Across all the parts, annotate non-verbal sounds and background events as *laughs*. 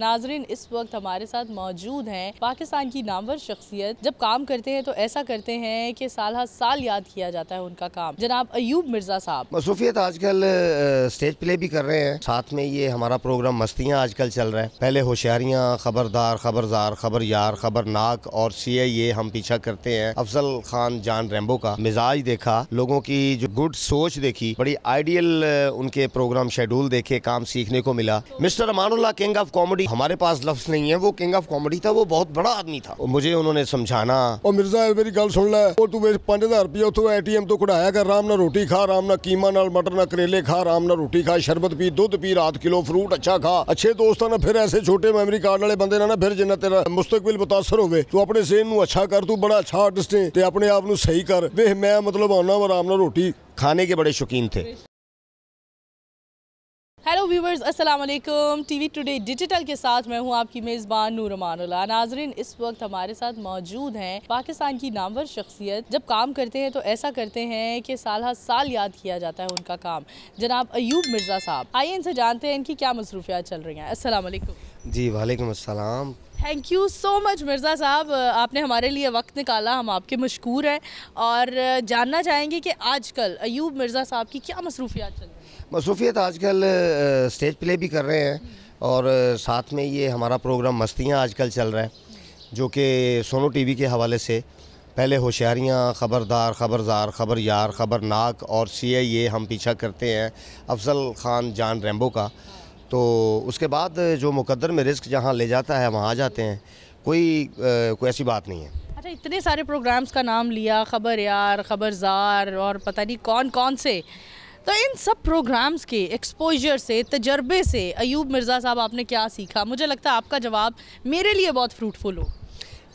नाजरीन इस वक्त हमारे साथ मौजूद हैं पाकिस्तान की नामवर शख्सियत जब काम करते हैं तो ऐसा करते हैं कि साल हर साल याद किया जाता है उनका काम जनाब अयूब मिर्जा साहब मसूफियत आजकल स्टेज प्ले भी कर रहे हैं साथ में ये हमारा प्रोग्राम मस्तियाँ आजकल चल रहा है पहले होशियारियाँ खबरदार खबरदार खबर यार खबरनाक और सी ये हम पीछा करते हैं अफजल खान जान रेम्बो का मिजाज देखा लोगों की जो गुड सोच देखी बड़ी आइडियल उनके प्रोग्राम शेड्यूल देखे काम सीखने को मिला mister Amanullah king of comedy comedy हमारे पास लफ्ज नहीं है वो किंग ऑफ कॉमेडी था वो बहुत बड़ा आदमी था मुझे उन्होंने समझाना और मिर्जा मेरी गल सुन लै तू मेरे पांच हजार रुपया उतो एटीएम तो कढ़ाया कर आराम रोटी खा आराम कीमा ना मटर ना करेले खा आराम रोटी खा शरबत पी दुध पी रात किलो फ्रूट अच्छा खा अच्छे दोस्तों ना फिर ऐसे छोटे मेमरी कार्ड वाले बंद ना फिर जिन्ना तेरा मुस्तकबिल मुतासर होवे तू अपने सेहन अच्छा कर तू बड़ा अच्छा आर्टिस्ट है ते अपने आप ਨੂੰ ਸਹੀ ਕਰ ਵੇਖ ਮੈਂ ਮਤਲਬ ਆਉਣਾ ਆਰਾਮ ਨਾਲ ਰੋਟੀ ਖਾਣੇ ਕੇ ਬੜੇ ਸ਼ੌਕੀਨ ਥੇ हेलो व्यूवर्स अस्सलाम वालेकुम टीवी टुडे डिजिटल के साथ मैं हूं आपकी मेज़बान नूरमानुल्ला नाजरीन इस वक्त हमारे साथ मौजूद हैं पाकिस्तान की नामवर शख्सियत जब काम करते हैं तो ऐसा करते हैं कि साल हर साल याद किया जाता है उनका काम जनाब अयूब मिर्ज़ा साहब आइए इनसे जानते हैं इनकी क्या मसरूफियात चल रही हैं असलकम जी वालेकुम असलम thank you so much Mirza साहब आपने हमारे लिए वक्त निकाला हम आपके मशहूर हैं और जानना चाहेंगे कि आज कल अयूब मिर्ज़ा साहब की क्या मसरूफियात चल आज आजकल स्टेज प्ले भी कर रहे हैं और साथ में ये हमारा प्रोग्राम मस्तियाँ आजकल चल रहा है जो कि सोनो टीवी के हवाले से पहले होशियारियाँ ख़बरदार ख़बरदार ख़बर यार ख़बरनाक और सी आई ये हम पीछा करते हैं अफजल ख़ान जान रैम्बो का तो उसके बाद जो मुकद्दर में रिस्क जहाँ ले जाता है वहाँ आ जाते हैं कोई कोई ऐसी बात नहीं है अच्छा इतने सारे प्रोग्राम्स का नाम लिया ख़बर यार ख़बरदार और पता नहीं कौन कौन से तो इन सब प्रोग्राम्स के एक्सपोजर से तजर्बे से अयूब मिर्ज़ा साहब आपने क्या सीखा मुझे लगता है आपका जवाब मेरे लिए बहुत फ्रूटफुल हो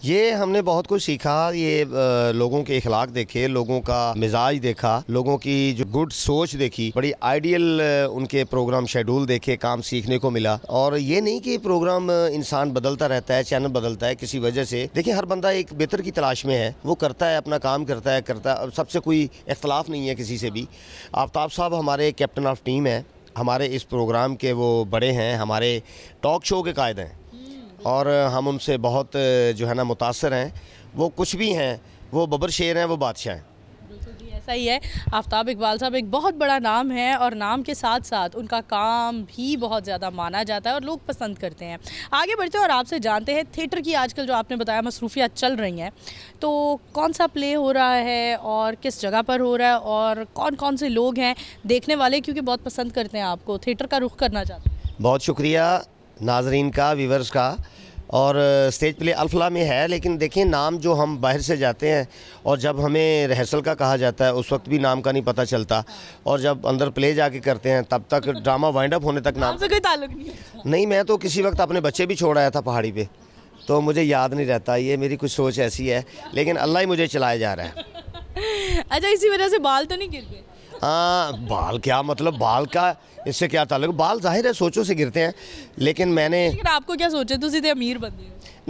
ये हमने बहुत कुछ सीखा ये लोगों के इखलाक देखे लोगों का मिजाज देखा लोगों की जो गुड सोच देखी बड़ी आइडियल उनके प्रोग्राम शेड्यूल देखे काम सीखने को मिला और ये नहीं कि प्रोग्राम इंसान बदलता रहता है चैनल बदलता है किसी वजह से देखिए हर बंदा एक बेहतर की तलाश में है वो करता है अपना काम करता है करता है सबसे कोई इख्तलाफ नहीं है किसी से भी आफ्ताब साहब हमारे कैप्टन ऑफ टीम हैं हमारे इस प्रोग्राम के वो बड़े हैं हमारे टॉक शो के कायदे हैं और हम उनसे बहुत जो है ना मुतासर हैं वो कुछ भी हैं वो बबर शेर हैं वो बादशाह हैं ऐसा ही है आफ्ताब इकबाल साहब एक बहुत बड़ा नाम है और नाम के साथ साथ उनका काम भी बहुत ज़्यादा माना जाता है और लोग पसंद करते हैं आगे बढ़ते हैं और आपसे जानते हैं थिएटर की आजकल जो आपने बताया मसरूफियात चल रही हैं तो कौन सा प्ले हो रहा है और किस जगह पर हो रहा है और कौन कौन से लोग हैं देखने वाले क्योंकि बहुत पसंद करते हैं आपको थिएटर का रुख करना चाहते हैं बहुत शुक्रिया नाजरीन का व्यूवर्स का और स्टेज प्ले अल्फला में है लेकिन देखें नाम जो हम बाहर से जाते हैं और जब हमें रिहर्सल का कहा जाता है उस वक्त भी नाम का नहीं पता चलता और जब अंदर प्ले जाके करते हैं तब तक ड्रामा वाइंड अप होने तक नाम से कोई ताल्लुक नहीं नहीं मैं तो किसी वक्त अपने बच्चे भी छोड़ आया था पहाड़ी पे तो मुझे याद नहीं रहता ये मेरी कुछ सोच ऐसी है लेकिन अल्लाह ही मुझे चलाया जा रहा है *laughs* अच्छा इसी वजह से बाल तो नहीं गिर गए आ, हाँ, बाल क्या मतलब बाल का इससे क्या ताल्लुक बाल जाहिर है सोचों से गिरते हैं लेकिन मैंने लेकिन आपको क्या सोचे तो सीधे अमीर बन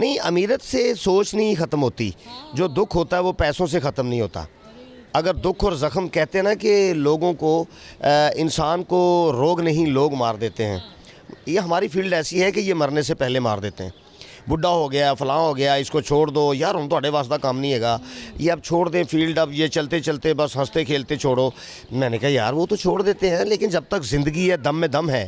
नहीं अमीरत से सोच नहीं ख़त्म होती हाँ। जो दुख होता है वो पैसों से ख़त्म नहीं होता अगर दुख और ज़ख्म कहते हैं ना कि लोगों को इंसान को रोग नहीं लोग मार देते हैं हाँ। ये हमारी फील्ड ऐसी है कि ये मरने से पहले मार देते हैं बुढ़ा हो गया फलां हो गया इसको छोड़ दो यार हूँ थोड़े तो वास्ते काम नहीं है ये अब छोड़ दें फील्ड अब ये चलते चलते बस हंसते खेलते छोड़ो मैंने कहा यार वो तो छोड़ देते हैं लेकिन जब तक ज़िंदगी है दम में दम है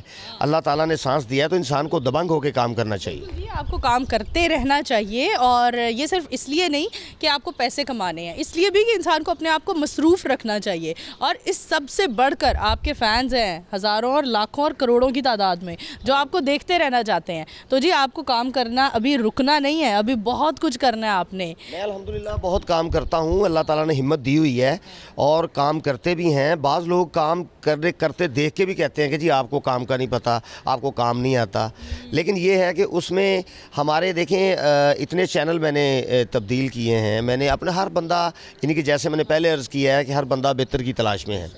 अल्लाह ताला ने सांस दिया है तो इंसान को दबंग होकर काम करना चाहिए आपको काम करते रहना चाहिए और ये सिर्फ इसलिए नहीं कि आपको पैसे कमाने हैं इसलिए भी कि इंसान को अपने आप को मसरूफ़ रखना चाहिए और इस सबसे बढ़ बढ़कर आपके फ़ैन्स हैं हज़ारों और लाखों और करोड़ों की तादाद में जो आपको देखते रहना चाहते हैं तो जी आपको काम करना अभी अभी रुकना नहीं है अभी बहुत कुछ करना है आपने मैं अलहमदिल्ला बहुत काम करता हूँ अल्लाह ताला ने हिम्मत दी हुई है और काम करते भी हैं बाज़ लोग काम करने करते देख के भी कहते हैं कि जी आपको काम का नहीं पता आपको काम नहीं आता लेकिन ये है कि उसमें हमारे देखें इतने चैनल मैंने तब्दील किए हैं मैंने अपना हर बंदा यानी कि जैसे मैंने पहले अर्ज़ किया है कि हर बंदा बेहतर की तलाश में है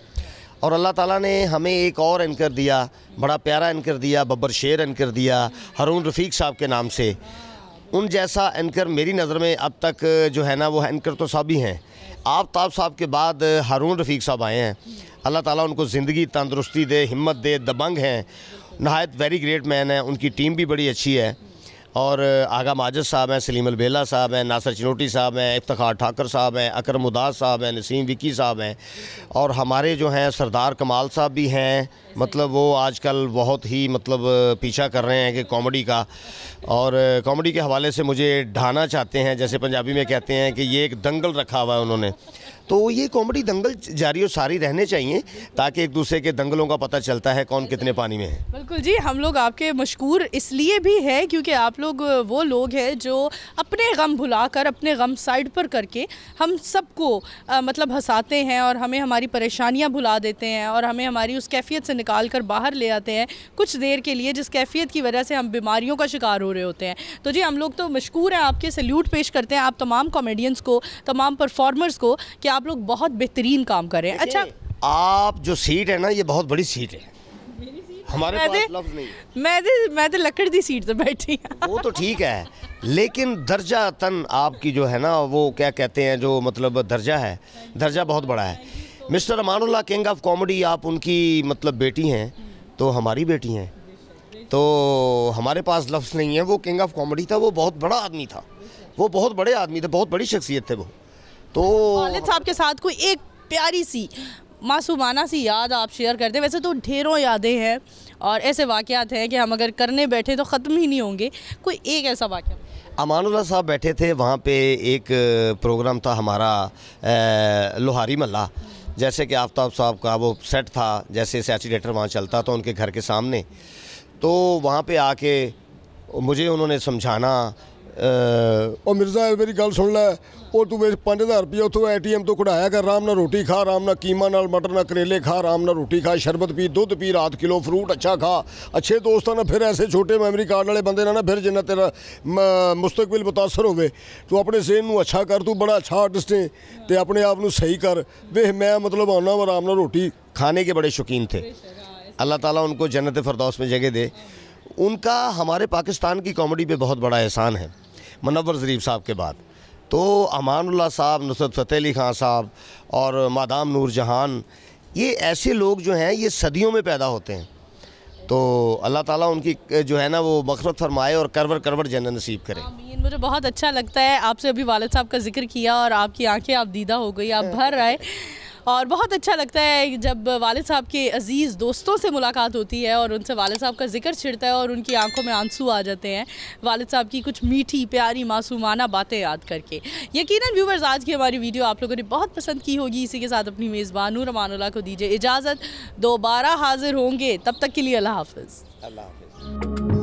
और अल्लाह ताला ने हमें एक और एनकर दिया बड़ा प्यारा एनकर दिया बब्बर शेर एनकर दिया हरून रफ़ीक साहब के नाम से उन जैसा एनकर मेरी नज़र में अब तक जो है ना वो एनकर तो साहब ही हैं ताब साहब के बाद हारून रफ़ीक साहब आए हैं अल्लाह ताला उनको ज़िंदगी तंदरुस्ती दे हिम्मत दे दबंग हैं नहायत वेरी ग्रेट मैन है उनकी टीम भी बड़ी अच्छी है और आगा माजद साहब हैं सलीम अलबेला साहब हैं नासर चिनोटी साहब हैं इफ्तार ठाकर साहब हैं अकरम उदास साहब हैं नसीम विकी साहब हैं और हमारे जो हैं सरदार कमाल साहब भी हैं मतलब वो आजकल बहुत ही मतलब पीछा कर रहे हैं कि कॉमेडी का और कॉमेडी के हवाले से मुझे ढाना चाहते हैं जैसे पंजाबी में कहते हैं कि ये एक दंगल रखा हुआ है उन्होंने तो ये कॉमेडी दंगल जारी और सारी रहने चाहिए ताकि एक दूसरे के दंगलों का पता चलता है कौन कितने पानी में है बिल्कुल जी हम लोग आपके मशहूर इसलिए भी है क्योंकि आप लोग वो लोग हैं जो अपने गम भुलाकर अपने गम साइड पर करके हम सबको मतलब हंसाते हैं और हमें हमारी परेशानियाँ भुला देते हैं और हमें हमारी उस कैफियत से निकाल कर बाहर ले आते हैं कुछ देर के लिए जिस कैफियत की वजह से हम बीमारियों का शिकार हो रहे होते हैं तो जी हम लोग तो मशहूर हैं आपके सल्यूट पेश करते हैं आप तमाम कॉमेडियंस को तमाम परफॉर्मर्स को कि आप लोग बहुत बेहतरीन काम कर रहे हैं अच्छा आप जो सीट है ना ये बहुत बड़ी सीट है हमारे पास लफ्ज नहीं मैं दे, मैं तो लकड़ दी सीट पे बैठी वो तो ठीक है लेकिन दर्जा तन आपकी जो है ना वो क्या कहते हैं जो मतलब दर्जा है दर्जा बहुत बड़ा है mister Amanullah king of comedy आप उनकी मतलब बेटी हैं तो हमारी बेटी हैं तो हमारे पास लफ्ज़ नहीं है वो किंग ऑफ कॉमेडी था वो बहुत बड़ा आदमी था वो बहुत बड़े आदमी थे बहुत बड़ी शख्सियत थे वो तो खालिद साहब के साथ कोई एक प्यारी सी मासूमाना सी याद आप शेयर करते वैसे तो ढेरों यादें हैं और ऐसे वाक़ात हैं कि हम अगर करने बैठे तो ख़त्म ही नहीं होंगे कोई एक ऐसा वाक़ अमानुल्ला साहब बैठे थे वहाँ पे एक प्रोग्राम था हमारा लोहारी मल्ला जैसे कि आफ्ताब साहब का वो सेट था जैसे सैचुरेटर वहाँ चलता था उनके घर के सामने तो वहाँ पे आके मुझे उन्होंने समझाना ਉਹ ਮਿਰਜ਼ਾ ਮੇਰੀ ਗੱਲ ਸੁਣ ਲੈ ਉਹ ਤੂੰ ਮੇਰੇ 5000 ਰੁਪਏ ਉਥੋਂ ਏਟੀਐਮ ਤੋਂ ਕਢਾਇਆ ਕਰ ਆਰਾਮ ਨਾਲ ਰੋਟੀ ਖਾ ਆਰਾਮ ਨਾਲ ਕੀਮਾ ਨਾਲ ਮਟਰ ਨਾਲ ਕਰੇਲੇ ਖਾ ਆਰਾਮ ਨਾਲ ਰੋਟੀ ਖਾ ਸ਼ਰਬਤ ਪੀ ਦੁੱਧ ਪੀ ਰਾਤ ਕਿਲੋ ਫਰੂਟ ਅੱਛਾ ਖਾ ਅੱਛੇ ਦੋਸਤਾਂ ਨਾਲ ਫਿਰ ਐਸੇ ਛੋਟੇ ਮੈਮਰੀ ਕਾਰਡ ਵਾਲੇ ਬੰਦੇ ਨਾਲ ਨਾ ਫਿਰ ਜਿੰਨਾ ਤੇਰਾ ਮੁਸਤਕਬਲ متاثر ਹੋਵੇ ਤੂੰ ਆਪਣੇ ਸੇਨ ਨੂੰ ਅੱਛਾ ਕਰ ਤੂੰ ਬੜਾ ਅੱਛਾ ਆਰਟਿਸਟ ਹੈ ਤੇ ਆਪਣੇ ਆਪ ਨੂੰ ਸਹੀ ਕਰ ਵੇਖ ਮੈਂ ਮਤਲਬ ਆਉਣਾ ਆਰਾਮ ਨਾਲ ਰੋਟੀ ਖਾਣੇ के बड़े शौकीन थे अल्लाह ताला उनको जन्नत फ़रदौस में जगह दे उनका हमारे पाकिस्तान की कॉमेडी पे बहुत बड़ा एहसान है मनवर ज़रीब साहब के बाद तो अमानुल्ला साहब नुसरत फ़तेह अली ख़ान साहब और मादाम नूर जहान ये ऐसे लोग जो हैं ये सदियों में पैदा होते हैं तो अल्लाह ताला उनकी जो है ना वो मखरत फरमाए और करवर करवर जन्न नसीब करें मुझे बहुत अच्छा लगता है आपसे अभी वालद साहब का जिक्र किया और आपकी आंखें आप दीदा हो गई आप भर आए और बहुत अच्छा लगता है जब वालद साहब के अज़ीज़ दोस्तों से मुलाकात होती है और उनसे वालद साहब का जिक्र छिड़ता है और उनकी आंखों में आंसू आ जाते हैं वालद साहब की कुछ मीठी प्यारी मासूमाना बातें याद करके यकीनन व्यूवर्स आज की हमारी वीडियो आप लोगों ने बहुत पसंद की होगी इसी के साथ अपनी मेज़बान रमानुल्ला को दीजिए इजाज़त दोबारा हाजिर होंगे तब तक के लिए अल्लाह हाफ अल्लाह